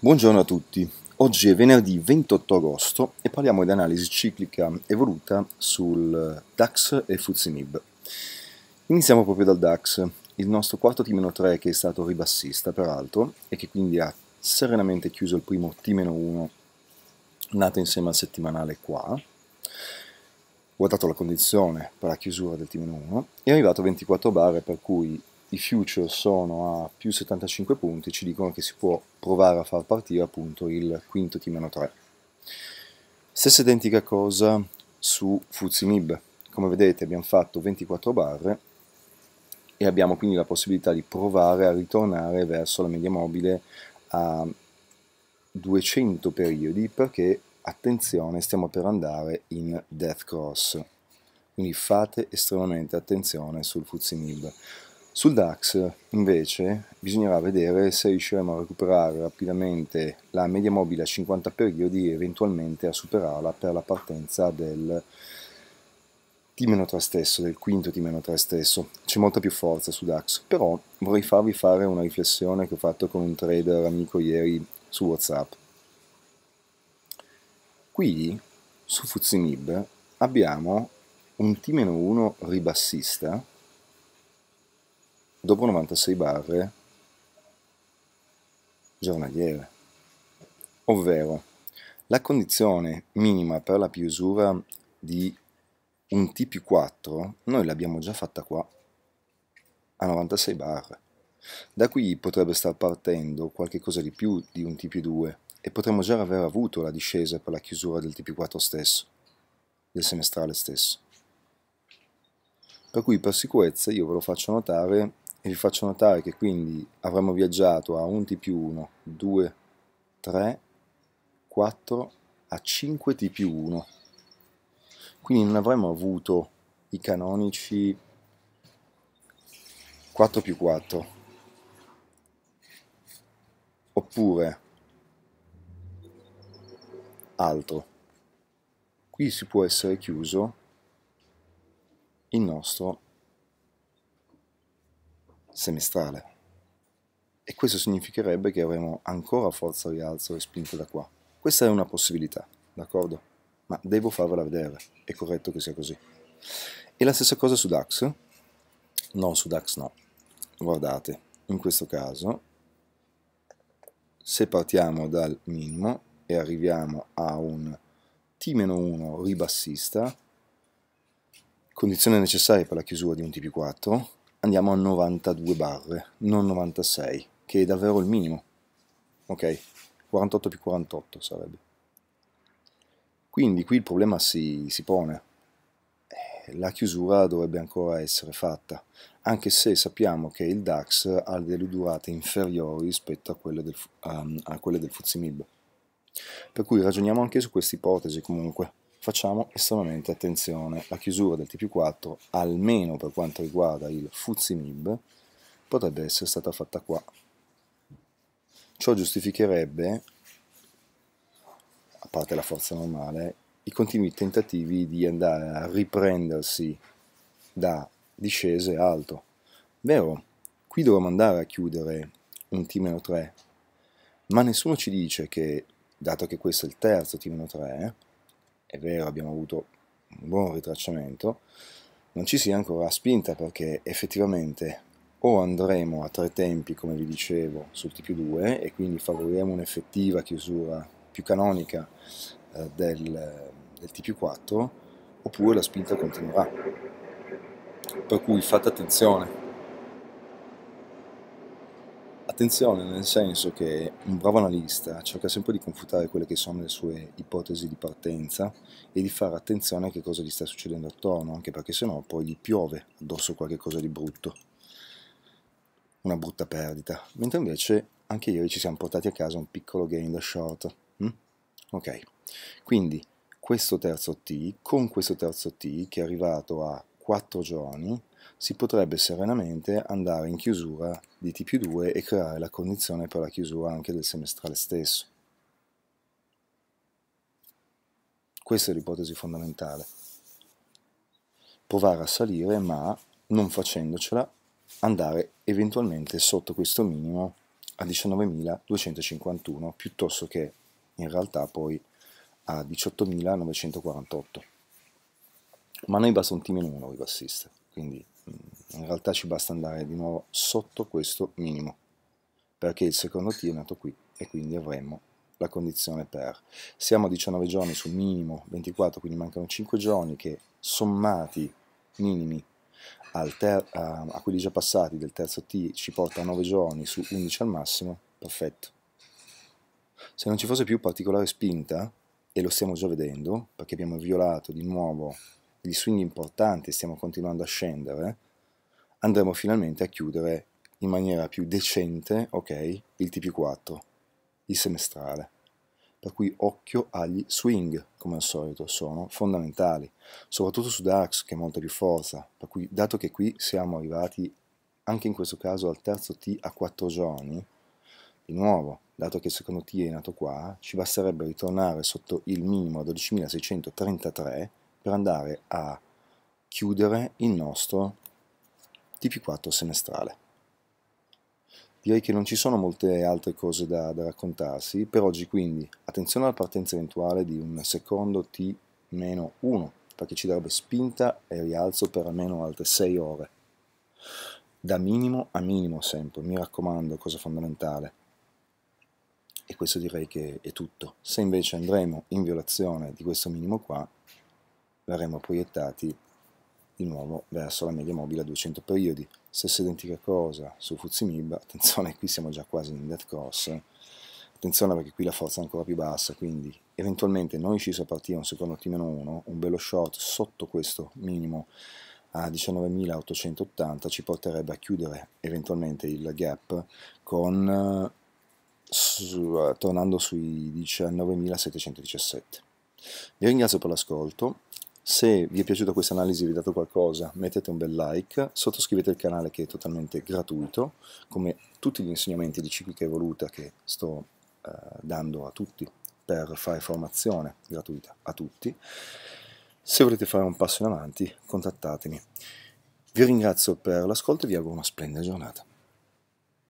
Buongiorno a tutti, oggi è venerdì 28 agosto e parliamo di analisi ciclica evoluta sul DAX e FUZINIB. Iniziamo proprio dal DAX, il nostro quarto T-3 che è stato ribassista peraltro e che quindi ha serenamente chiuso il primo T-1 nato insieme al settimanale qua, guardato la condizione per la chiusura del T-1, è arrivato a 24 barre per cui i future sono a più 75 punti, ci dicono che si può provare a far partire appunto il quinto T-3. Stessa identica cosa su Fuzimib. Come vedete abbiamo fatto 24 barre e abbiamo quindi la possibilità di provare a ritornare verso la media mobile a 200 periodi perché, attenzione, stiamo per andare in death cross. Quindi fate estremamente attenzione sul Fuzimib. Sul DAX invece bisognerà vedere se riusciremo a recuperare rapidamente la media mobile a 50 periodi e eventualmente a superarla per la partenza del T-3 stesso, del quinto T-3 stesso. C'è molta più forza su DAX, però vorrei farvi fare una riflessione che ho fatto con un trader amico ieri su Whatsapp. Qui su Fuzimib abbiamo un T-1 ribassista dopo 96 barre giornaliere, ovvero la condizione minima per la chiusura di un T più 4 noi l'abbiamo già fatta qua a 96 barre. Da qui potrebbe star partendo qualche cosa di più di un T più 2 e potremmo già aver avuto la discesa per la chiusura del T più 4 stesso, del semestrale stesso. Per cui per sicurezza io ve lo faccio notare vi faccio notare che quindi avremmo viaggiato a 1 T più 1, 2, 3, 4, a 5 T più 1. Quindi non avremmo avuto i canonici 4 più 4, oppure altro. Qui si può essere chiuso il nostro semestrale. E questo significherebbe che avremo ancora forza rialzo e spinto da qua. Questa è una possibilità, d'accordo? Ma devo farvela vedere, è corretto che sia così. E la stessa cosa su DAX? No, su DAX no. Guardate, in questo caso, se partiamo dal minimo e arriviamo a un T-1 ribassista, condizione necessaria per la chiusura di un TP4, andiamo a 92 barre, non 96, che è davvero il minimo. Ok, 48 più 48 sarebbe. Quindi qui il problema si, si pone. Eh, la chiusura dovrebbe ancora essere fatta, anche se sappiamo che il DAX ha delle durate inferiori rispetto a quelle del, a, a quelle del Fuzimib. Per cui ragioniamo anche su questa ipotesi comunque facciamo estremamente attenzione. La chiusura del TP4, almeno per quanto riguarda il FUZIMIB, potrebbe essere stata fatta qua. Ciò giustificherebbe, a parte la forza normale, i continui tentativi di andare a riprendersi da discese alto. Vero, qui dovremmo andare a chiudere un T-3, ma nessuno ci dice che, dato che questo è il terzo T-3, è vero abbiamo avuto un buon ritracciamento, non ci sia ancora spinta perché effettivamente o andremo a tre tempi come vi dicevo sul TP2 e quindi favoriremo un'effettiva chiusura più canonica eh, del, del TP4 oppure la spinta continuerà. Per cui fate attenzione Attenzione, nel senso che un bravo analista cerca sempre di confutare quelle che sono le sue ipotesi di partenza e di fare attenzione a che cosa gli sta succedendo attorno, anche perché sennò poi gli piove addosso qualcosa di brutto, una brutta perdita. Mentre invece anche ieri ci siamo portati a casa un piccolo gain da short. Mm? Ok, quindi questo terzo T, con questo terzo T che è arrivato a 4 giorni, si potrebbe serenamente andare in chiusura di T più 2 e creare la condizione per la chiusura anche del semestrale stesso. Questa è l'ipotesi fondamentale. Provare a salire ma, non facendocela, andare eventualmente sotto questo minimo a 19.251 piuttosto che in realtà poi a 18.948 ma a noi basta un T-1 ribassista quindi in realtà ci basta andare di nuovo sotto questo minimo perché il secondo t è nato qui e quindi avremo la condizione per siamo a 19 giorni sul minimo 24 quindi mancano 5 giorni che sommati minimi a, a quelli già passati del terzo t ci porta a 9 giorni su 11 al massimo perfetto se non ci fosse più particolare spinta e lo stiamo già vedendo perché abbiamo violato di nuovo gli swing importanti stiamo continuando a scendere andremo finalmente a chiudere in maniera più decente, ok, il TP4, il semestrale. Per cui occhio agli swing, come al solito, sono fondamentali, soprattutto su Darks che monta più forza, per cui dato che qui siamo arrivati anche in questo caso al terzo T a 4 giorni, di nuovo, dato che il secondo T è nato qua, ci basterebbe ritornare sotto il minimo a 12.633 per andare a chiudere il nostro TP4 semestrale. Direi che non ci sono molte altre cose da, da raccontarsi, per oggi quindi attenzione alla partenza eventuale di un secondo T-1, perché ci darebbe spinta e rialzo per almeno altre 6 ore. Da minimo a minimo sempre, mi raccomando, cosa fondamentale. E questo direi che è tutto. Se invece andremo in violazione di questo minimo qua, verremo proiettati di nuovo verso la media mobile a 200 periodi. Stessa identica cosa su Fuzzy Mib, attenzione qui siamo già quasi in dead course, attenzione perché qui la forza è ancora più bassa, quindi eventualmente non ci a partire un secondo T-1, un bello short sotto questo minimo a 19.880 ci porterebbe a chiudere eventualmente il gap con, su, tornando sui 19.717. Vi ringrazio per l'ascolto se vi è piaciuta questa analisi e vi ha dato qualcosa, mettete un bel like, sottoscrivete il canale che è totalmente gratuito, come tutti gli insegnamenti di ciclica evoluta che sto eh, dando a tutti per fare formazione gratuita a tutti. Se volete fare un passo in avanti, contattatemi. Vi ringrazio per l'ascolto e vi auguro una splendida giornata.